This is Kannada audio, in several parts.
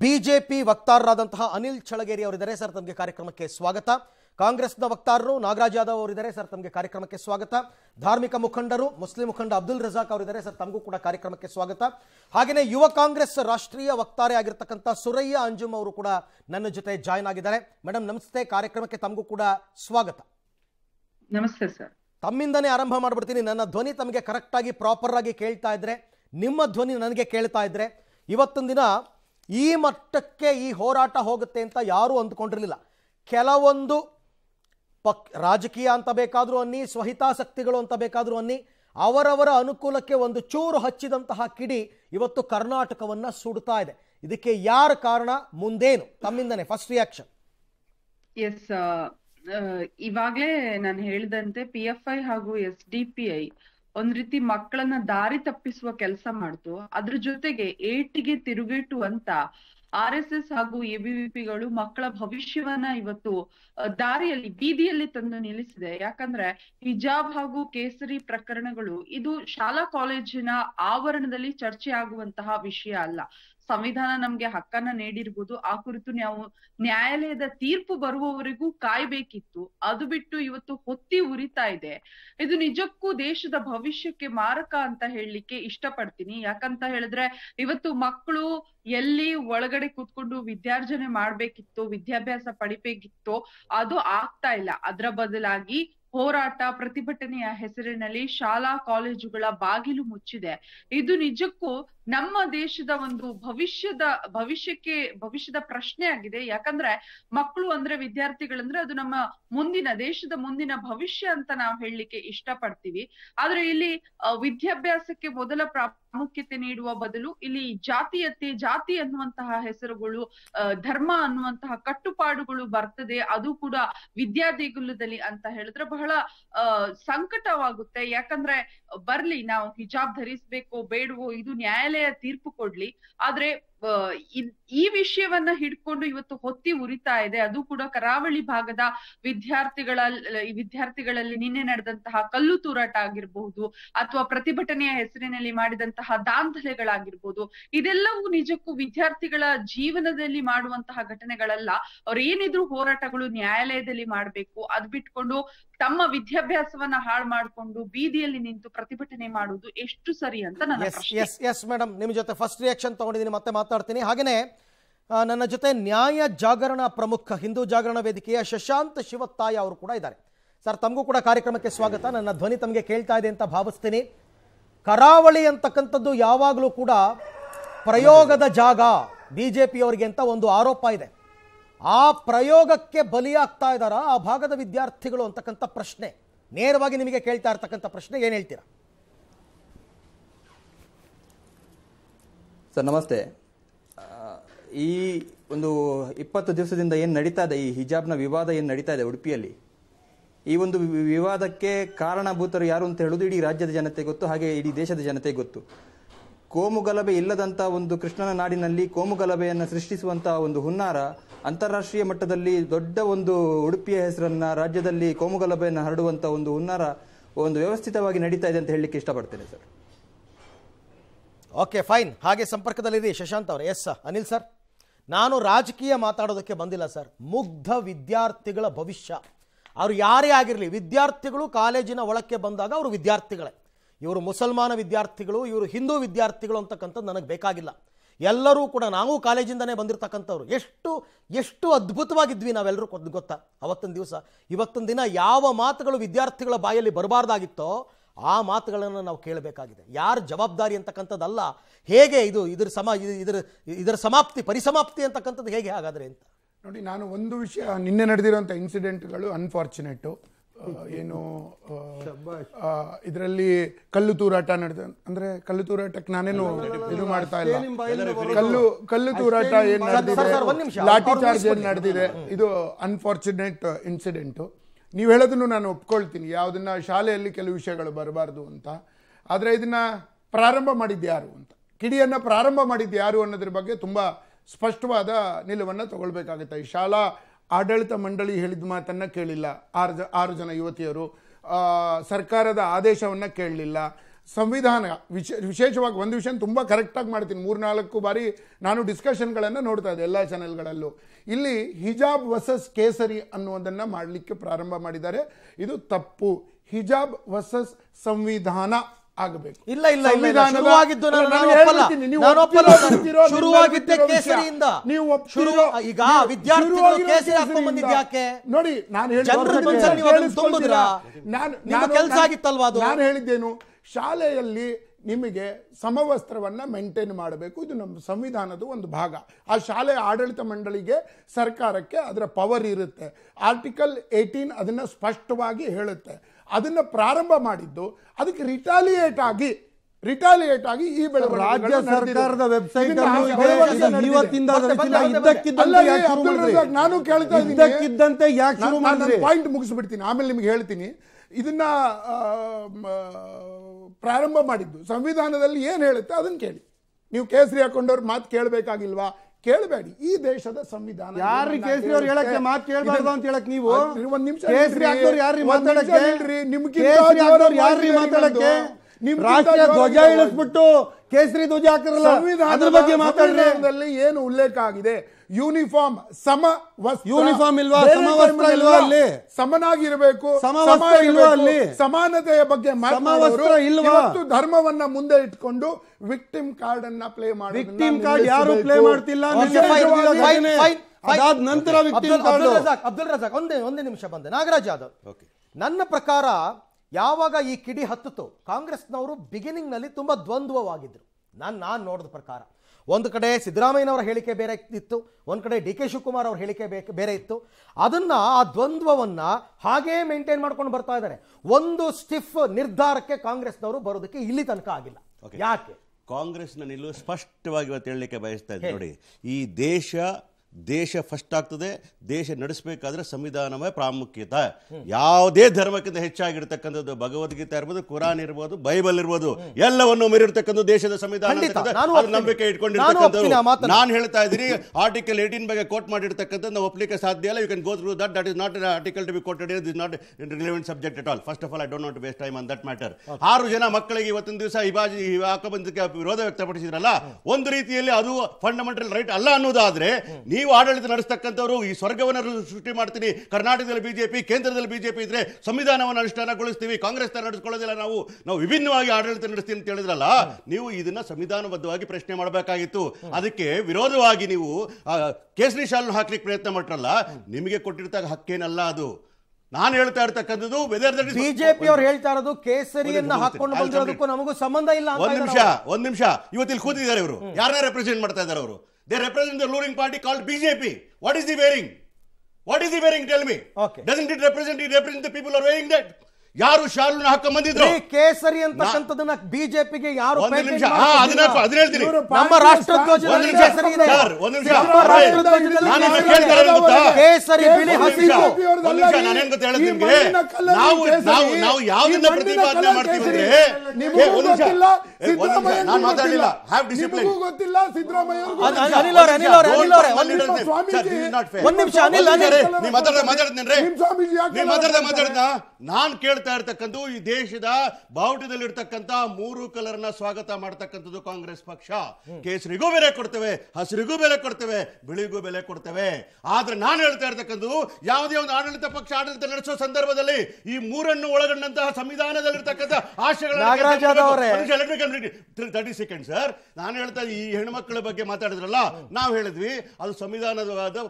ಬಿಜೆಪಿ ವಕ್ತಾರರಾದಂತಹ ಅನಿಲ್ ಚಳಗೇರಿ ಅವರಿದ್ದಾರೆ ಸರ್ ತಮಗೆ ಕಾರ್ಯಕ್ರಮಕ್ಕೆ ಸ್ವಾಗತ ಕಾಂಗ್ರೆಸ್ನ ವಕ್ತಾರರು ನಾಗರಾಜ್ ಯಾದವ್ ಅವರಿದ್ದಾರೆ ಸರ್ ತಮಗೆ ಕಾರ್ಯಕ್ರಮಕ್ಕೆ ಸ್ವಾಗತ ಧಾರ್ಮಿಕ ಮುಖಂಡರು ಮುಸ್ಲಿಂ ಮುಖಂಡ ಅಬ್ದುಲ್ ರಜಾಕ್ ಅವರಿದ್ದಾರೆ ಸರ್ ತಮಗೂ ಕೂಡ ಕಾರ್ಯಕ್ರಮಕ್ಕೆ ಸ್ವಾಗತ ಹಾಗೆಯೇ ಯುವ ಕಾಂಗ್ರೆಸ್ ರಾಷ್ಟ್ರೀಯ ವಕ್ತಾರೆ ಆಗಿರ್ತಕ್ಕಂಥ ಸುರಯ್ಯ ಅಂಜುಮ್ ಅವರು ಕೂಡ ನನ್ನ ಜೊತೆ ಜಾಯ್ನ್ ಆಗಿದ್ದಾರೆ ಮೇಡಮ್ ನಮಸ್ತೆ ಕಾರ್ಯಕ್ರಮಕ್ಕೆ ತಮಗೂ ಕೂಡ ಸ್ವಾಗತ ನಮಸ್ತೆ ಸರ್ ತಮ್ಮಿಂದನೇ ಆರಂಭ ಮಾಡಿಬಿಡ್ತೀನಿ ನನ್ನ ಧ್ವನಿ ತಮಗೆ ಕರೆಕ್ಟಾಗಿ ಪ್ರಾಪರ್ ಆಗಿ ಕೇಳ್ತಾ ಇದ್ರೆ ನಿಮ್ಮ ಧ್ವನಿ ನನಗೆ ಕೇಳ್ತಾ ಇದ್ರೆ ದಿನ ಈ ಮಟ್ಟಕ್ಕೆ ಈ ಹೋರಾಟ ಹೋಗುತ್ತೆ ಅಂತ ಯಾರೂ ಅಂದ್ಕೊಂಡಿರಲಿಲ್ಲ ಕೆಲವೊಂದು ಪಕ್ ರಾಜಕೀಯ ಅಂತ ಬೇಕಾದರೂ ಅನ್ನಿ ಸ್ವಹಿತಾಸಕ್ತಿಗಳು ಅಂತ ಬೇಕಾದರೂ ಅನ್ನಿ ಅವರವರ ಅನುಕೂಲಕ್ಕೆ ಒಂದು ಚೂರು ಹಚ್ಚಿದಂತಹ ಕಿಡಿ ಇವತ್ತು ಕರ್ನಾಟಕವನ್ನು ಸುಡ್ತಾ ಇದೆ ಇದಕ್ಕೆ ಯಾರ ಕಾರಣ ಮುಂದೇನು ತಮ್ಮಿಂದನೇ ಫಸ್ಟ್ ರಿಯಾಕ್ಷನ್ ಎಸ್ ಇವಾಗಲೇ ನಾನು ಹೇಳಿದಂತೆ ಪಿ ಎಫ್ ಐ ಹಾಗೂ ಎಸ್ ಡಿ ಪಿ ಐ ಒಂದ್ ರೀತಿ ಮಕ್ಕಳನ್ನ ದಾರಿ ತಪ್ಪಿಸುವ ಕೆಲಸ ಮಾಡ್ತು ಅದ್ರ ಜೊತೆಗೆ ಏಟಿಗೆ ತಿರುಗೇಟು ಅಂತ ಆರ್ ಎಸ್ ಎಸ್ ಹಾಗೂ ಎಬಿವಿಪಿಗಳು ಮಕ್ಕಳ ಭವಿಷ್ಯವನ್ನ ಇವತ್ತು ದಾರಿಯಲ್ಲಿ ಬೀದಿಯಲ್ಲಿ ತಂದು ನಿಲ್ಲಿಸಿದೆ ಯಾಕಂದ್ರೆ ಹಿಜಾಬ್ ಹಾಗೂ ಕೇಸರಿ ಪ್ರಕರಣಗಳು ಇದು ಶಾಲಾ ಕಾಲೇಜಿನ ಆವರಣದಲ್ಲಿ ಚರ್ಚೆ ಆಗುವಂತಹ ವಿಷಯ ಅಲ್ಲ ಸಂವಿಧಾನ ನಮ್ಗೆ ಹಕ್ಕನ್ನ ನೀಡಿರ್ಬೋದು ಆ ಕುರಿತು ನಾವು ನ್ಯಾಯಾಲಯದ ತೀರ್ಪು ಬರುವವರೆಗೂ ಕಾಯ್ಬೇಕಿತ್ತು ಅದು ಬಿಟ್ಟು ಇವತ್ತು ಹೊತ್ತಿ ಉರಿತಾ ಇದೆ ಇದು ನಿಜಕ್ಕೂ ದೇಶದ ಭವಿಷ್ಯಕ್ಕೆ ಮಾರಕ ಅಂತ ಹೇಳಲಿಕ್ಕೆ ಇಷ್ಟಪಡ್ತೀನಿ ಯಾಕಂತ ಹೇಳಿದ್ರೆ ಇವತ್ತು ಮಕ್ಕಳು ಎಲ್ಲಿ ಒಳಗಡೆ ಕೂತ್ಕೊಂಡು ವಿದ್ಯಾರ್ಜನೆ ಮಾಡ್ಬೇಕಿತ್ತು ವಿದ್ಯಾಭ್ಯಾಸ ಪಡಿಬೇಕಿತ್ತು ಅದು ಆಗ್ತಾ ಇಲ್ಲ ಅದ್ರ ಬದಲಾಗಿ ಹೋರಾಟ ಪ್ರತಿಭಟನೆಯ ಹೆಸರಿನಲ್ಲಿ ಶಾಲಾ ಕಾಲೇಜುಗಳ ಬಾಗಿಲು ಮುಚ್ಚಿದೆ ಇದು ನಿಜಕ್ಕೂ ನಮ್ಮ ದೇಶದ ಒಂದು ಭವಿಷ್ಯದ ಭವಿಷ್ಯಕ್ಕೆ ಭವಿಷ್ಯದ ಪ್ರಶ್ನೆ ಆಗಿದೆ ಯಾಕಂದ್ರೆ ಮಕ್ಕಳು ಅಂದ್ರೆ ವಿದ್ಯಾರ್ಥಿಗಳಂದ್ರೆ ಅದು ನಮ್ಮ ಮುಂದಿನ ದೇಶದ ಮುಂದಿನ ಭವಿಷ್ಯ ಅಂತ ನಾವು ಹೇಳಲಿಕ್ಕೆ ಇಷ್ಟಪಡ್ತೀವಿ ಆದ್ರೆ ಇಲ್ಲಿ ವಿದ್ಯಾಭ್ಯಾಸಕ್ಕೆ ಮೊದಲ ಪ್ರಾ ಪ್ರಾಮುಖ್ಯತೆ ನೀಡುವ ಬದಲು ಇಲ್ಲಿ ಜಾತಿಯತೆ ಜಾತಿ ಅನ್ನುವಂತಹ ಹೆಸರುಗಳು ಧರ್ಮ ಅನ್ನುವಂತಹ ಕಟ್ಟುಪಾಡುಗಳು ಬರ್ತದೆ ಅದು ಕೂಡ ವಿದ್ಯಾದೇಗುಲದಲ್ಲಿ ಅಂತ ಹೇಳಿದ್ರೆ ಬಹಳ ಸಂಕಟವಾಗುತ್ತೆ ಯಾಕಂದ್ರೆ ಬರ್ಲಿ ನಾವು ಹಿಜಾಬ್ ಧರಿಸ್ಬೇಕೋ ಬೇಡವೋ ಇದು ನ್ಯಾಯಾಲಯ ತೀರ್ಪು ಕೊಡ್ಲಿ ಆದ್ರೆ ಈ ವಿಷಯವನ್ನ ಹಿಡ್ಕೊಂಡು ಇವತ್ತು ಹೊತ್ತಿ ಉರಿತಾ ಇದೆ ಅದು ಕೂಡ ಕರಾವಳಿ ಭಾಗದ ವಿದ್ಯಾರ್ಥಿಗಳ ವಿದ್ಯಾರ್ಥಿಗಳಲ್ಲಿ ನಿನ್ನೆ ನಡೆದಂತಹ ಕಲ್ಲು ತೂರಾಟ ಆಗಿರ್ಬಹುದು ಅಥವಾ ಪ್ರತಿಭಟನೆಯ ಹೆಸರಿನಲ್ಲಿ ಮಾಡಿದಂತಹ ದಾಂಧಲೆಗಳಾಗಿರ್ಬಹುದು ಇದೆಲ್ಲವೂ ನಿಜಕ್ಕೂ ವಿದ್ಯಾರ್ಥಿಗಳ ಜೀವನದಲ್ಲಿ ಮಾಡುವಂತಹ ಘಟನೆಗಳಲ್ಲ ಅವ್ರು ಏನಿದ್ರು ಹೋರಾಟಗಳು ನ್ಯಾಯಾಲಯದಲ್ಲಿ ಮಾಡ್ಬೇಕು ಅದ್ ಬಿಟ್ಕೊಂಡು ತಮ್ಮ ವಿದ್ಯಾಭ್ಯಾಸವನ್ನ ಹಾಳು ಮಾಡಿಕೊಂಡು ಬೀದಿಯಲ್ಲಿ ನಿಂತು ಪ್ರತಿಭಟನೆ ಮಾಡುವುದು ಎಷ್ಟು ಸರಿ ಅಂತ ನನ್ನ ಎಸ್ ಮೇಡಮ್ ನಿಮ್ ಜೊತೆ ಫಸ್ಟ್ ರಿಯಾಕ್ಷನ್ ತಗೊಂಡಿದ್ದೀನಿ ಮತ್ತೆ ಮಾತಾಡ್ತೀನಿ ಹಾಗೆಯೇ ನನ್ನ ಜೊತೆ ನ್ಯಾಯ ಜಾಗರಣ ಪ್ರಮುಖ ಹಿಂದೂ ಜಾಗರಣ ವೇದಿಕೆಯ ಶಶಾಂತ್ ಶಿವತ್ತಾಯ ಅವರು ಕೂಡ ಇದ್ದಾರೆ ಸರ್ ತಮಗೂ ಕೂಡ ಕಾರ್ಯಕ್ರಮಕ್ಕೆ ಸ್ವಾಗತ ನನ್ನ ಧ್ವನಿ ತಮಗೆ ಕೇಳ್ತಾ ಇದೆ ಅಂತ ಭಾವಿಸ್ತೀನಿ ಕರಾವಳಿ ಅಂತಕ್ಕಂಥದ್ದು ಯಾವಾಗಲೂ ಕೂಡ ಪ್ರಯೋಗದ ಜಾಗ ಬಿ ಜೆ ಅಂತ ಒಂದು ಆರೋಪ ಇದೆ ಆ ಪ್ರಯೋಗಕ್ಕೆ ಬಲಿಯಾಗ್ತಾ ಇದ್ದಾರ ಆ ಭಾಗದ ವಿದ್ಯಾರ್ಥಿಗಳು ಅಂತಕ್ಕಂಥ ಪ್ರಶ್ನೆ ನೇರವಾಗಿ ನಿಮಗೆ ಕೇಳ್ತಾ ಇರ್ತಕ್ಕಂಥ ಪ್ರಶ್ನೆ ಏನು ಹೇಳ್ತೀರಾ ಸರ್ ನಮಸ್ತೆ ಈ ಒಂದು ಇಪ್ಪತ್ತು ದಿವಸದಿಂದ ಏನು ನಡೀತಾ ಇದೆ ಈ ಹಿಜಾಬ್ನ ವಿವಾದ ಏನು ನಡೀತಾ ಇದೆ ಉಡುಪಿಯಲ್ಲಿ ಈ ಒಂದು ವಿವಾದಕ್ಕೆ ಕಾರಣಭೂತರು ಯಾರು ಅಂತ ಹೇಳೋದು ಇಡೀ ರಾಜ್ಯದ ಜನತೆ ಗೊತ್ತು ಹಾಗೆ ಇಡೀ ದೇಶದ ಜನತೆ ಗೊತ್ತು ಕೋಮು ಗಲಭೆ ಇಲ್ಲದಂಥ ಒಂದು ಕೃಷ್ಣನ ನಾಡಿನಲ್ಲಿ ಕೋಮು ಗಲಭೆಯನ್ನು ಸೃಷ್ಟಿಸುವಂತಹ ಒಂದು ಹುನ್ನಾರ ಅಂತಾರಾಷ್ಟ್ರೀಯ ಮಟ್ಟದಲ್ಲಿ ದೊಡ್ಡ ಒಂದು ಉಡುಪಿಯ ಹೆಸರನ್ನ ರಾಜ್ಯದಲ್ಲಿ ಕೋಮುಗಲಭೆಯನ್ನು ಗಲಭೆಯನ್ನು ಒಂದು ಹುನ್ನಾರ ಒಂದು ವ್ಯವಸ್ಥಿತವಾಗಿ ನಡೀತಾ ಇದೆ ಅಂತ ಹೇಳಲಿಕ್ಕೆ ಇಷ್ಟಪಡ್ತೇನೆ ಸರ್ ಓಕೆ ಫೈನ್ ಹಾಗೆ ಸಂಪರ್ಕದಲ್ಲಿರಿ ಶಶಾಂತ್ ಅವರು ಎಸ್ ಅನಿಲ್ ಸರ್ ನಾನು ರಾಜಕೀಯ ಮಾತಾಡೋದಕ್ಕೆ ಬಂದಿಲ್ಲ ಸರ್ ಮುಗ್ಧ ವಿದ್ಯಾರ್ಥಿಗಳ ಭವಿಷ್ಯ ಅವರು ಯಾರೇ ಆಗಿರಲಿ ವಿದ್ಯಾರ್ಥಿಗಳು ಕಾಲೇಜಿನ ಒಳಕ್ಕೆ ಬಂದಾಗ ಅವರು ವಿದ್ಯಾರ್ಥಿಗಳೇ ಇವರು ಮುಸಲ್ಮಾನ ವಿದ್ಯಾರ್ಥಿಗಳು ಇವರು ಹಿಂದೂ ವಿದ್ಯಾರ್ಥಿಗಳು ಅಂತಕ್ಕಂಥದ್ದು ನನಗೆ ಬೇಕಾಗಿಲ್ಲ ಎಲ್ಲರೂ ಕೂಡ ನಾವು ಕಾಲೇಜಿಂದನೇ ಬಂದಿರತಕ್ಕಂಥವ್ರು ಎಷ್ಟು ಎಷ್ಟು ಅದ್ಭುತವಾಗಿದ್ವಿ ನಾವೆಲ್ಲರೂ ಗೊತ್ತಾ ಅವತ್ತೊಂದು ದಿವಸ ಇವತ್ತೊಂದು ದಿನ ಯಾವ ಮಾತುಗಳು ವಿದ್ಯಾರ್ಥಿಗಳ ಬಾಯಲ್ಲಿ ಬರಬಾರ್ದಾಗಿತ್ತೋ ಆ ಮಾತುಗಳನ್ನು ನಾವು ಕೇಳಬೇಕಾಗಿದೆ ಯಾರು ಜವಾಬ್ದಾರಿ ಅಂತಕ್ಕಂಥದ್ದಲ್ಲ ಹೇಗೆ ಇದು ಇದರ ಸಮ ಇದರ ಇದರ ಸಮಾಪ್ತಿ ಪರಿಸಮಾಪ್ತಿ ಅಂತಕ್ಕಂಥದ್ದು ಹೇಗೆ ಹಾಗಾದರೆ ಅಂತ ನೋಡಿ ನಾನು ಒಂದು ವಿಷಯ ನಿನ್ನೆ ನಡೆದಿರುವಂಥ ಇನ್ಸಿಡೆಂಟ್ಗಳು ಅನ್ಫಾರ್ಚುನೇಟು ಏನು ಇದರಲ್ಲಿ ಕಲ್ಲು ತೂರಾಟ ನಡೆದ ಅಂದ್ರೆ ಕಲ್ಲು ತೂರಾಟಕ್ಕೆ ನಾನೇನು ಇದು ಮಾಡ್ತಾ ಇಲ್ಲ ಕಲ್ಲು ಕಲ್ಲು ತೂರಾಟ ಏನ್ ನಡೆದಿದೆ ಲಾಠಿ ಚಾರ್ಜ್ ಏನ್ ನಡೆದಿದೆ ಇದು ಅನ್ಫಾರ್ಚುನೇಟ್ ಇನ್ಸಿಡೆಂಟು ನೀವು ಹೇಳೋದನ್ನು ನಾನು ಒಪ್ಕೊಳ್ತೀನಿ ಯಾವುದನ್ನು ಶಾಲೆಯಲ್ಲಿ ಕೆಲವು ವಿಷಯಗಳು ಬರಬಾರ್ದು ಅಂತ ಆದರೆ ಇದನ್ನು ಪ್ರಾರಂಭ ಮಾಡಿದ್ದು ಯಾರು ಅಂತ ಕಿಡಿಯನ್ನು ಪ್ರಾರಂಭ ಮಾಡಿದ್ದು ಯಾರು ಅನ್ನೋದ್ರ ಬಗ್ಗೆ ತುಂಬ ಸ್ಪಷ್ಟವಾದ ನಿಲುವನ್ನು ತಗೊಳ್ಬೇಕಾಗುತ್ತೆ ಈ ಶಾಲಾ ಆಡಳಿತ ಮಂಡಳಿ ಹೇಳಿದ ಮಾತನ್ನು ಕೇಳಿಲ್ಲ ಆರು ಜ ಆರು ಜನ ಯುವತಿಯರು ಸರ್ಕಾರದ ಆದೇಶವನ್ನು ಕೇಳಲಿಲ್ಲ ಸಂವಿಧಾನ ವಿಶೇ ವಿಶೇಷವಾಗಿ ಒಂದು ವಿಷಯ ತುಂಬ ಕರೆಕ್ಟಾಗಿ ಮಾಡ್ತೀನಿ ಮೂರ್ನಾಲ್ಕು ಬಾರಿ ನಾನು ಡಿಸ್ಕಷನ್ಗಳನ್ನು ನೋಡ್ತಾ ಇದ್ದೆ ಎಲ್ಲ ಚಾನೆಲ್ಗಳಲ್ಲೂ ಇಲ್ಲಿ ಹಿಜಾಬ್ ವರ್ಸಸ್ ಕೇಸರಿ ಅನ್ನುವುದನ್ನು ಮಾಡಲಿಕ್ಕೆ ಪ್ರಾರಂಭ ಮಾಡಿದ್ದಾರೆ ಇದು ತಪ್ಪು ಹಿಜಾಬ್ ವರ್ಸಸ್ ಸಂವಿಧಾನ ಆಗಬೇಕು ಇಲ್ಲ ಇಲ್ಲ ನೀವು ಈಗ ಕೇಸರಿ ಯಾಕೆ ನೋಡಿ ನಾನು ಅದು ನಾನು ಹೇಳಿದ್ದೇನು ಶಾಲೆಯಲ್ಲಿ ನಿಮಗೆ ಸಮವಸ್ತ್ರವನ್ನು ಮೇಂಟೈನ್ ಮಾಡಬೇಕು ಇದು ನಮ್ಮ ಸಂವಿಧಾನದ ಒಂದು ಭಾಗ ಆ ಶಾಲೆಯ ಆಡಳಿತ ಮಂಡಳಿಗೆ ಸರ್ಕಾರಕ್ಕೆ ಅದರ ಪವರ್ ಇರುತ್ತೆ ಆರ್ಟಿಕಲ್ ಏಯ್ಟೀನ್ ಅದನ್ನು ಸ್ಪಷ್ಟವಾಗಿ ಹೇಳುತ್ತೆ ಅದನ್ನು ಪ್ರಾರಂಭ ಮಾಡಿದ್ದು ಅದಕ್ಕೆ ರಿಟಾಲಿಯೇಟ್ ಆಗಿ ರಿಟಾಲಿಯೇಟ್ ಆಗಿ ಈ ರಾಜ್ಯ ಸರ್ಕಾರದ ವೆಬ್ಸೈಟ್ ನಾನು ಕೇಳ್ತಾ ಪಾಯಿಂಟ್ ಮುಗಿಸ್ಬಿಡ್ತೀನಿ ಆಮೇಲೆ ನಿಮ್ಗೆ ಹೇಳ್ತೀನಿ ಇದನ್ನ ಪ್ರಾರಂಭ ಮಾಡಿದ್ದು ಸಂವಿಧಾನದಲ್ಲಿ ಏನು ಹೇಳುತ್ತೆ ಅದನ್ನು ಕೇಳಿ ನೀವು ಕೇಸರಿ ಹಾಕೊಂಡವ್ರ ಮಾತು ಕೇಳಬೇಕಾಗಿಲ್ವಾ ಕೇಳಬೇಡಿ ಈ ದೇಶದ ಸಂವಿಧಾನ ಯಾರು ಕೇಸರಿ ಅವ್ರು ಹೇಳಕ್ಕೆ ಮಾತು ಕೇಳಬಾರ್ದು ಅಂತ ಹೇಳಕ್ ನೀವು ಒಂದ್ ನಿಮಿಷ ಕೇಸರಿ ಹಾಕೋರು ಯಾರು ಮಾತಾಡಕ್ಕೆ ನಿಮ್ಗೆ ಯಾರು ಮಾತಾಡಕ್ಕೆ ರಾಷ್ಟ್ರ ಧ್ವಜ ಇಳಿಸ್ಬಿಟ್ಟು ಕೇಸರಿ ಧ್ವಜ ಹಾಕಿರಲ್ಲ ಅದ್ರ ಬಗ್ಗೆ ಮಾತಾಡಿದ್ರೆ ಏನು ಉಲ್ಲೇಖ ಆಗಿದೆ ಯೂನಿಫಾರ್ಮ್ ಸಮ ಯೂನಿಫಾರ್ಮ್ ಇಲ್ವಾ ಸಮವಸ್ತ್ರ ಇಲ್ವಾ ಅಲ್ಲಿ ಸಮನಾಗಿರಬೇಕು ಸಮವಸ್ತ್ರ ಇಲ್ವಾ ಅಲ್ಲಿ ಸಮಾನತೆಯ ಬಗ್ಗೆ ಸಮವಸ್ತ್ರ ಇಲ್ವಾ ಧರ್ಮವನ್ನ ಮುಂದೆ ಇಟ್ಕೊಂಡು ವಿಕ್ಟಿಮ್ ಕಾರ್ಡ್ ಅನ್ನ ಪ್ಲೇ ಮಾಡಿ ವಿಕ್ಟಿಮ್ ಕಾರ್ಡ್ ಯಾರು ಪ್ಲೇ ಮಾಡ್ತಿಲ್ಲ ಅದಾದ ನಂತರ ವಿಕ್ಟಿಮ್ ಕಾರ್ಡ್ ಅಬ್ದುಲ್ ರಜಾಕ್ ಒಂದೇ ಒಂದೇ ನಿಮಿಷ ಬಂದೆ ನಾಗರಾಜ್ ಯಾದವ್ ನನ್ನ ಪ್ರಕಾರ ಯಾವಾಗ ಈ ಕಿಡಿ ಹತ್ತಿತು ಕಾಂಗ್ರೆಸ್ನವರು ಬಿಗಿನಿಂಗ್ನಲ್ಲಿ ತುಂಬ ದ್ವಂದ್ವವಾಗಿದ್ದರು ನಾನು ನಾನು ನೋಡಿದ ಪ್ರಕಾರ ಒಂದು ಕಡೆ ಸಿದ್ದರಾಮಯ್ಯನವರ ಹೇಳಿಕೆ ಬೇರೆ ಇತ್ತು ಒಂದು ಕಡೆ ಡಿ ಕೆ ಶಿವಕುಮಾರ್ ಅವ್ರ ಹೇಳಿಕೆ ಬೇಕು ಬೇರೆ ಇತ್ತು ಅದನ್ನು ಆ ದ್ವಂದ್ವವನ್ನು ಹಾಗೇ ಮೇಂಟೈನ್ ಮಾಡ್ಕೊಂಡು ಬರ್ತಾ ಇದ್ದಾರೆ ಒಂದು ಸ್ಟಿಫ್ ನಿರ್ಧಾರಕ್ಕೆ ಕಾಂಗ್ರೆಸ್ನವರು ಬರೋದಕ್ಕೆ ಇಲ್ಲಿ ತನಕ ಆಗಿಲ್ಲ ಯಾಕೆ ಕಾಂಗ್ರೆಸ್ನ ನಿಲುವು ಸ್ಪಷ್ಟವಾಗಿ ಇವತ್ತು ಹೇಳಲಿಕ್ಕೆ ಬಯಸ್ತಾ ಇದ್ದೀನಿ ನೋಡಿ ಈ ದೇಶ ದೇಶ ಫಸ್ಟ್ ಆಗ್ತದೆ ದೇಶ ನಡೆಸಬೇಕಾದ್ರೆ ಸಂವಿಧಾನವೇ ಪ್ರಾಮುಖ್ಯತೆ ಯಾವುದೇ ಧರ್ಮಕ್ಕಿಂತ ಹೆಚ್ಚಾಗಿರ್ತಕ್ಕಂಥದ್ದು ಭಗವದ್ಗೀತೆ ಇರ್ಬೋದು ಕುರಾನ್ ಇರ್ಬೋದು ಬೈಬಲ್ ಇರ್ಬೋದು ಎಲ್ಲವನ್ನು ಮೀರಿರ್ತಕ್ಕಂಥ ದೇಶದ ಸಂವಿಧಾನ ನಂಬಿಕೆ ಇಟ್ಕೊಂಡಿರ್ತಕ್ಕಂಥ ನಾನು ಹೇಳ್ತಾ ಇದ್ದೀನಿ ಆರ್ಟಿಕಲ್ ಏಯ್ಟೀನ್ ಬಗ್ಗೆ ಕೋಟ್ ಮಾಡಿರ್ತಕ್ಕಂಥ ನಾವು ಒಪ್ಲಿಕ್ಕೆ ಸಾಧ್ಯ ಇಲ್ಲ you can go through that that is not article to be quoted is not relevant subject at all first of all I don't not waste time on that matter ಆರು ಜನ ಮಕ್ಕಳಿಗೆ ಇವತ್ತಿನ ದಿವಸ ಇಬಾಜಿ ಹಾಕಬಂದಕ್ಕೆ ವಿರೋಧ ವ್ಯಕ್ತಪಡಿಸಿದ್ರಲ್ಲ ಒಂದು ರೀತಿಯಲ್ಲಿ ಅದು ಫಂಡಮೆಂಟಲ್ ರೈಟ್ ಅಲ್ಲ ಅನ್ನೋದಾದ್ರೆ ನೀವು ನೀವು ಆಡಳಿತ ನಡೆಸ್ತಕ್ಕಂಥವ್ರು ಈ ಸ್ವರ್ಗವನ್ನು ಸೃಷ್ಟಿ ಮಾಡ್ತೀನಿ ಕರ್ನಾಟಕದಲ್ಲಿ ಬಿಜೆಪಿ ಕೇಂದ್ರದಲ್ಲಿ ಬಿಜೆಪಿ ಇದ್ರೆ ಸಂವಿಧಾನವನ್ನು ಅನುಷ್ಠಾನಗೊಳಿಸ್ತೀವಿ ಕಾಂಗ್ರೆಸ್ ತರ ನಡೆಸ್ಕೊಳ್ಳೋದಿಲ್ಲ ನಾವು ನಾವು ವಿಭಿನ್ನವಾಗಿ ಆಡಳಿತ ನಡೆಸ್ತೀನಿ ಅಂತ ಹೇಳಿದ್ರಲ್ಲ ನೀವು ಇದನ್ನ ಸಂವಿಧಾನಬದ್ಧವಾಗಿ ಪ್ರಶ್ನೆ ಮಾಡಬೇಕಾಗಿತ್ತು ಅದಕ್ಕೆ ವಿರೋಧವಾಗಿ ನೀವು ಕೇಸರಿ ಶಾಲನ್ನು ಹಾಕ್ಲಿಕ್ಕೆ ಪ್ರಯತ್ನ ಮಾಡ್ರಲ್ಲ ನಿಮಗೆ ಕೊಟ್ಟಿರ್ತಾಗ ಹಕ್ಕೇನಲ್ಲ ಅದು ನಾನು ಹೇಳ್ತಾ ಇರ್ತಕ್ಕಂಥದ್ದು ಬಿಜೆಪಿ ಅವ್ರು ಹೇಳ್ತಾ ಇರೋದು ಕೇಸರಿಯನ್ನ ಹಾಕೊಂಡು ಬಂದಿರೋದಕ್ಕೂ ನಮಗೂ ಸಂಬಂಧ ಇಲ್ಲ ಒಂದ್ ನಿಮಿಷ ಒಂದ್ ನಿಮಿಷ ಇವತ್ತಿಲ್ಲಿ ಕೂತಿದ್ದಾರೆ ಇವರು ಯಾರನ್ನ ರೆಪ್ರೆಸೆಂಟ್ ಮಾಡ್ತಾ ಇದ್ದಾರೆ ಅವರು They represent the ruling party called BJP. What is he wearing? What is he wearing? Tell me. Okay. Doesn't it represent? It represents the people who are wearing that. ಯಾರು ಶಾಲುನ ಹಾಕ ಬಂದಿದ್ರು ಕೇಸರಿ ಅಂತಕ್ಕಂಥದನ್ನ ಬಿಜೆಪಿಗೆ ಯಾರು ನಮ್ಮ ರಾಷ್ಟ್ರಧ್ವಜದಲ್ಲಿ ಕೇಸರಿ ಇದೆ ನಮ್ಮ ರಾಷ್ಟ್ರಧ್ವಜದಲ್ಲಿ ಕೇಸರಿ ಬಿಳಿ ಹಸಿರು ನಾವು ನಾವು ನಾವು ಪ್ರತಿಪಾದನೆ ಮಾಡ್ತೀವಿ ಕೇಳ್ತಾ ಇರ್ತಕ್ಕಂಥ ಈ ದೇಶದ ಬಾವುಟದಲ್ಲಿ ಇರ್ತಕ್ಕಂತ ಮೂರು ಕಲರ್ನ ಸ್ವಾಗತ ಮಾಡ್ತಕ್ಕಂಥದ್ದು ಕಾಂಗ್ರೆಸ್ ಪಕ್ಷ ಕೇಸರಿಗೂ ಬೆಲೆ ಕೊಡ್ತೇವೆ ಹಸಿರಿಗೂ ಬೆಲೆ ಕೊಡ್ತೇವೆ ಬಿಳಿಗೂ ಬೆಲೆ ಕೊಡ್ತೇವೆ ಆದ್ರೆ ನಾನು ಹೇಳ್ತೇನೆ ಹೇಳ್ತಾ ಇರ್ತಕ್ಕಂಥದ್ದು ಯಾವುದೇ ಒಂದು ಆಡಳಿತ ಪಕ್ಷ ಆಡಳಿತ ನಡೆಸೋ ಸಂದರ್ಭದಲ್ಲಿ ಈ ಮೂರನ್ನು ಒಳಗೊಂಡಂತಹ ಸಂವಿಧಾನದಲ್ಲಿರ್ತಕ್ಕಂಥ ಆಶಯಗಳನ್ನು ತರ್ಟಿ ಸೆಕೆಂಡ್ ಸರ್ ನಾನು ಹೇಳ್ತಾ ಈ ಹೆಣ್ಮಕ್ಳ ಬಗ್ಗೆ ಮಾತಾಡಿದ್ರಲ್ಲ ನಾವು ಹೇಳಿದ್ವಿ ಅದು ಸಂವಿಧಾನದ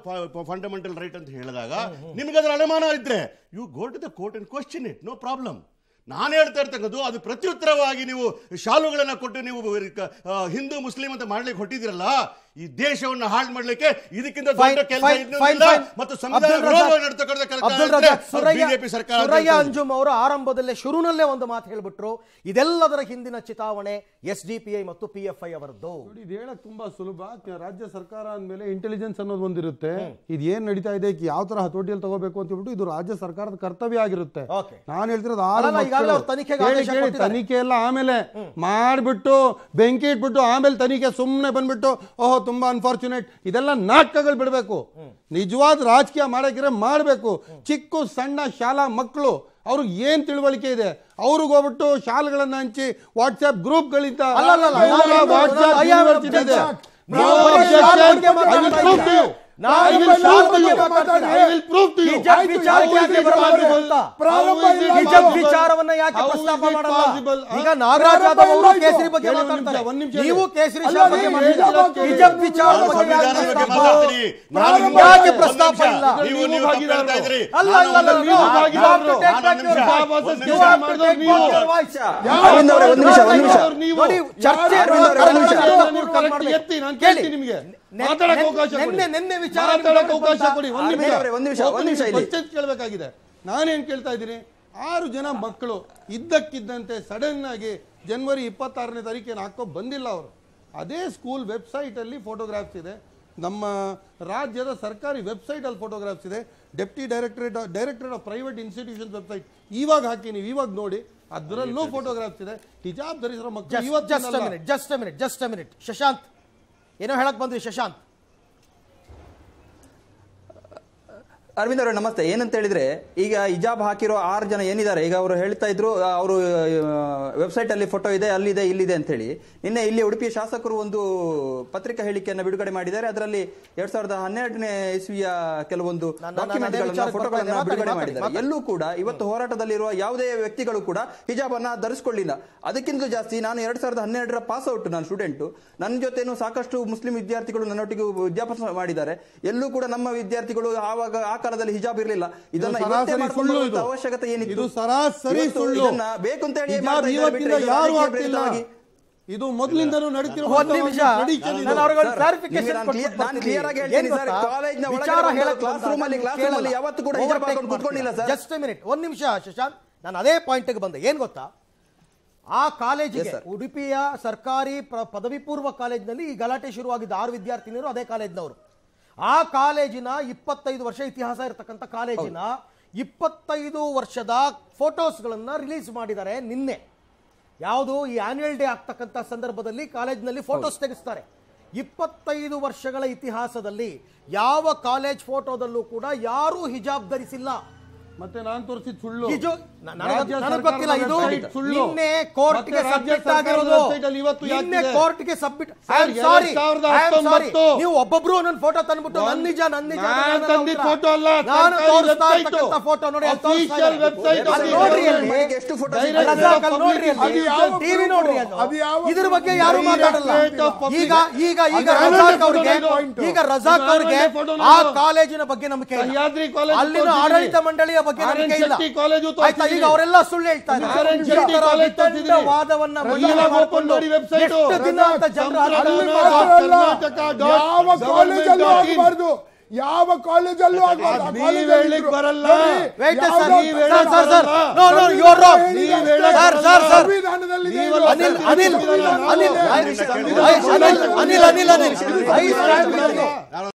ಫಂಡಮೆಂಟಲ್ ರೈಟ್ ಅಂತ ಹೇಳಿದಾಗ ನಿಮ್ಗೆ ಅದರ ಅನುಮಾನ ಇದ್ರೆ you go to the court and question it no problem ನಾನು ಹೇಳ್ತಾ ಇರ್ತಕ್ಕಂಥದ್ದು ಅದು ಪ್ರತ್ಯುತ್ತರವಾಗಿ ನೀವು ಶಾಲುಗಳನ್ನು ಕೊಟ್ಟು ನೀವು ಹಿಂದೂ ಮುಸ್ಲಿಂ ಅಂತ ಮಾಡ್ಲಿಕ್ಕೆ ಹೊಟ್ಟಿದ್ದೀರಲ್ಲ ಈ ದೇಶವನ್ನು ಹಾಳು ಮಾಡಲಿಕ್ಕೆ ಇದಕ್ಕಿಂತ ಅಂಜುಮ್ ಅವರು ಆರಂಭದಲ್ಲೇ ಶುರುನಲ್ಲೇ ಒಂದು ಮಾತು ಹೇಳ್ಬಿಟ್ರು ಇದೆಲ್ಲದರ ಹಿಂದಿನ ಚಿತಾವಣೆ ಎಸ್ ಡಿ ಪಿ ಐ ಮತ್ತು ಪಿ ಎಫ್ ಐ ಅವರದ್ದು ಇದು ಹೇಳಕ್ ತುಂಬಾ ಸುಲಭ ರಾಜ್ಯ ಸರ್ಕಾರ ಅಂದ್ಮೇಲೆ ಇಂಟೆಲಿಜೆನ್ಸ್ ಅನ್ನೋದು ಒಂದಿರುತ್ತೆ ಇದು ಏನ್ ನಡೀತಾ ಇದೆ ಯಾವ ತರ ಹತೋಟಿಯಲ್ಲಿ ತಗೋಬೇಕು ಅಂತ ಹೇಳ್ಬಿಟ್ಟು ಇದು ರಾಜ್ಯ ಸರ್ಕಾರದ ಕರ್ತವ್ಯ ಆಗಿರುತ್ತೆ ನಾನು ಹೇಳ್ತಿರೋದು ತನಿಖೆ ಎಲ್ಲ ಆಮೇಲೆ ಮಾಡ್ಬಿಟ್ಟು ಬೆಂಕಿ ಇಟ್ಬಿಟ್ಟು ಆಮೇಲೆ ತನಿಖೆ ಸುಮ್ಮನೆ ಬಂದ್ಬಿಟ್ಟು ತುಂಬ ಅನ್ಫಾರ್ಚುನೇಟ್ ಇದೆಲ್ಲ ನಾಟಕಗಳು ಬಿಡಬೇಕು ನಿಜವಾದ ರಾಜಕೀಯ ಮಾಡೋಕ್ಕಿದ್ರೆ ಮಾಡಬೇಕು ಚಿಕ್ಕ ಸಣ್ಣ ಶಾಲಾ ಮಕ್ಕಳು ಅವ್ರಿಗೆ ಏನ್ ತಿಳುವಳಿಕೆ ಇದೆ ಅವ್ರಿಗೆ ಹೋಗ್ಬಿಟ್ಟು ಶಾಲೆಗಳನ್ನ ಹಂಚಿ ವಾಟ್ಸ್ಆಪ್ ಗ್ರೂಪ್ ಗಳಿಂದ ಯಾಕೆ ಪ್ರಸ್ತಾಪ ಮಾಡಲ್ಲ ಈಗ ನಾಗರಾಜ್ ಕೇಸರಿ ಬಗ್ಗೆ ನೀವು ಕೇಸರಿ ಹಿಜಬ್ ವಿಚಾರದ ಯಾಕೆ ಪ್ರಸ್ತಾಪ ಇಲ್ಲ ಅಲ್ಲ ಅಲ್ಲ ನಿಮಿಷ ನಿನ್ನೆ ಅವಕಾಶ ಕೊಡಿ ಒಂದು ನಿಮಿಷ ಒಂದು ನಿಮಿಷ ಒಂದು ನಿಮಿಷ ಕ್ವಶನ್ ಕೇಳಬೇಕಾಗಿದೆ ನಾನೇನು ಕೇಳ್ತಾ ಇದ್ದೀನಿ ಆರು ಜನ ಮಕ್ಕಳು ಇದ್ದಕ್ಕಿದ್ದಂತೆ ಸಡನ್ ಆಗಿ ಜನವರಿ ಇಪ್ಪತ್ತಾರನೇ ತಾರೀಕೇನು ಹಾಕೋ ಬಂದಿಲ್ಲ ಅವರು ಅದೇ ಸ್ಕೂಲ್ ವೆಬ್ಸೈಟಲ್ಲಿ ಫೋಟೋಗ್ರಾಫ್ಸ್ ಇದೆ ನಮ್ಮ ರಾಜ್ಯದ ಸರ್ಕಾರಿ ವೆಬ್ಸೈಟಲ್ಲಿ ಫೋಟೋಗ್ರಾಫ್ಸ್ ಇದೆ deputy directorate director of private institution website ಇವಾಗ ಹಾಕಿ ನೀವು ಇವಾಗ ನೋಡಿ ಅದರಲ್ಲೂ ಫೋಟೋಗ್ರಾಫ್ಸ್ ಇದೆ ಹಿಜಾಬ್ ಧರಿಸಿರೋ ಮಕ್ಕಳು minute just minute just minute Shashank ಏನೋ ಹೇಳಕ್ ಬಂದ್ವಿ ಶಶಾಂತ್ ಅರವಿಂದ್ ಅವರೇ ನಮಸ್ತೆ ಏನಂತ ಹೇಳಿದ್ರೆ ಈಗ ಹಿಜಾಬ್ ಹಾಕಿರೋ ಆರು ಜನ ಏನಿದ್ದಾರೆ ಈಗ ಅವರು ಹೇಳ್ತಾ ಇದ್ರು ಅವರು ವೆಬ್ಸೈಟ್ ಅಲ್ಲಿ ಫೋಟೋ ಇದೆ ಅಲ್ಲಿದೆ ಇಲ್ಲಿದೆ ಅಂತ ಹೇಳಿ ನಿನ್ನೆ ಇಲ್ಲಿ ಉಡುಪಿಯ ಶಾಸಕರು ಒಂದು ಪತ್ರಿಕಾ ಹೇಳಿಕೆಯನ್ನು ಬಿಡುಗಡೆ ಮಾಡಿದ್ದಾರೆ ಅದರಲ್ಲಿ ಎರಡ್ ಸಾವಿರದ ಹನ್ನೆರಡನೇ ಇಸ್ವಿಯ ಕೆಲವೊಂದು ಡಾಕ್ಯುಮೆಂಟ್ಗಳನ್ನ ಫೋಟೋಗಳನ್ನು ಬಿಡುಗಡೆ ಮಾಡಿದ್ದಾರೆ ಎಲ್ಲೂ ಕೂಡ ಇವತ್ತು ಹೋರಾಟದಲ್ಲಿರುವ ಯಾವುದೇ ವ್ಯಕ್ತಿಗಳು ಕೂಡ ಹಿಜಾಬ್ ಅನ್ನ ಧರಿಸಿಕೊಳ್ಳಿಲ್ಲ ಅದಕ್ಕಿಂತ ಜಾಸ್ತಿ ನಾನು ಎರಡ್ ಸಾವಿರದ ಹನ್ನೆರಡರ ಪಾಸ್ ಔಟ್ ನಾನು ಸ್ಟೂಡೆಂಟ್ ನನ್ನ ಜೊತೆನೂ ಸಾಕಷ್ಟು ಮುಸ್ಲಿಂ ವಿದ್ಯಾರ್ಥಿಗಳು ನನ್ನೊಟ್ಟಿಗೂ ವಿದ್ಯಾಭ್ಯಾಸ ಮಾಡಿದ್ದಾರೆ ಎಲ್ಲೂ ಕೂಡ ನಮ್ಮ ವಿದ್ಯಾರ್ಥಿಗಳು ಆವಾಗ ಆ ಕಾಲದಲ್ಲಿ ಹಿಜಾಬ್ ಇರಲಿಲ್ಲ ಇದನ್ನ ಅವಶ್ಯಕತೆ ಏನಿತ್ತು ಸರಾಸರಿ ಸುಳ್ಳು ಬೇಕು ಅಂತ ಹೇಳಿ ಯಾರು ಆಗ್ತಿಲ್ಲ ಇದು ಮೊದಲಿಂದಲೂ ನಡೀತಿರುವ ಕ್ಲಾಸ್ ರೂಮ್ ಅಲ್ಲಿ ಕ್ಲಾಸ್ ರೂಮ್ ಅಲ್ಲಿ ಯಾವತ್ತು ಕೂಡ ಹಿಜಾಬ್ ಹಾಕೊಂಡು ಕುತ್ಕೊಂಡಿಲ್ಲ ಸರ್ ಜಸ್ಟ್ ಎ ಮಿನಿಟ್ ಒಂದು ನಿಮಿಷ ಶಶಾಂಕ್ ನಾನು ಅದೇ ಪಾಯಿಂಟ್ಗೆ ಬಂದೆ ಏನು ಗೊತ್ತಾ ಆ ಕಾಲೇಜಿಗೆ ಉಡುಪಿಯ ಸರ್ಕಾರಿ ಪದವಿ ಪೂರ್ವ ಕಾಲೇಜಿನಲ್ಲಿ ಈ ಗಲಾಟೆ ಶುರುವಾಗಿದ್ದ ಆರು ವಿದ್ಯಾರ್ಥಿನಿಯರು ಅದೇ ಕಾಲೇಜಿನವರು ಆ ಕಾಲೇಜಿನ ಇಪ್ಪತ್ತೈದು ವರ್ಷ ಇತಿಹಾಸ ಇರತಕ್ಕಂಥ ಕಾಲೇಜಿನ ಇಪ್ಪತ್ತೈದು ವರ್ಷದ ಫೋಟೋಸ್ಗಳನ್ನು ರಿಲೀಸ್ ಮಾಡಿದ್ದಾರೆ ನಿನ್ನೆ ಯಾವುದು ಈ ಆನ್ಯುವಲ್ ಡೇ ಆಗ್ತಕ್ಕಂಥ ಸಂದರ್ಭದಲ್ಲಿ ಕಾಲೇಜಿನಲ್ಲಿ ಫೋಟೋಸ್ ತೆಗೆಸ್ತಾರೆ ಇಪ್ಪತ್ತೈದು ವರ್ಷಗಳ ಇತಿಹಾಸದಲ್ಲಿ ಯಾವ ಕಾಲೇಜ್ ಫೋಟೋದಲ್ಲೂ ಕೂಡ ಯಾರೂ ಹಿಜಾಬ್ ಧರಿಸಿಲ್ಲ ಮತ್ತೆ ನಾನು ತೋರಿಸಿದ ಸುಳ್ಳು ನಿಜ ನನಗೆ ಗೊತ್ತಿಲ್ಲ ಇದು ನಿನ್ನೆ ಕೋರ್ಟ್ಗೆ ಸಬ್ಮಿಟ್ ಆಗಿರೋದು ನಿನ್ನೆ ಕೋರ್ಟ್ಗೆ ಸಬ್ಮಿಟ್ ಸಾರಿ ನೀವು ಒಬ್ಬೊಬ್ರು ನನ್ನ ಫೋಟೋ ತಂದ್ಬಿಟ್ಟು ನನ್ನ ನಿಜ ನನ್ನ ನಿಜ ನಾನು ಫೋಟೋ ಅಲ್ಲ ನಾನು ತೋರಿಸ್ತಾ ಇರ್ತಕ್ಕಂಥ ಫೋಟೋ ನೋಡಿ ಅಫಿಷಿಯಲ್ ವೆಬ್ಸೈಟ್ ಅದು ನೋಡ್ರಿ ಅಲ್ಲಿ ಎಷ್ಟು ಫೋಟೋ ನೋಡ್ರಿ ಅಲ್ಲಿ ಟಿವಿ ನೋಡ್ರಿ ಅದು ಇದರ ಬಗ್ಗೆ ಯಾರು ಮಾತಾಡಲ್ಲ ಈಗ ಈಗ ಈಗ ರಜಾಕ್ ಅವರಿಗೆ ಈಗ ರಜಾಕ್ ಅವರಿಗೆ ಆ ಕಾಲೇಜಿನ ಬಗ್ಗೆ ನಂಬಿಕೆ ಇಲ್ಲ ಅಲ್ಲಿನ ಆಡಳಿತ ಮಂಡಳಿಯ ಬಗ್ಗೆ ನಂಬಿಕೆ ಇಲ್ಲ ಈಗ ಅವರೆಲ್ಲ ಸುಳ್ಳು ಹೇಳ್ತಾರೆ ವಾದವನ್ನ ಎಷ್ಟು ದಿನ ಯಾವ ಕಾಲೇಜಲ್ಲೂ ಅನಿಲ್ ಅನಿಲ್ ಅನಿಲ್ ಅನಿಲ್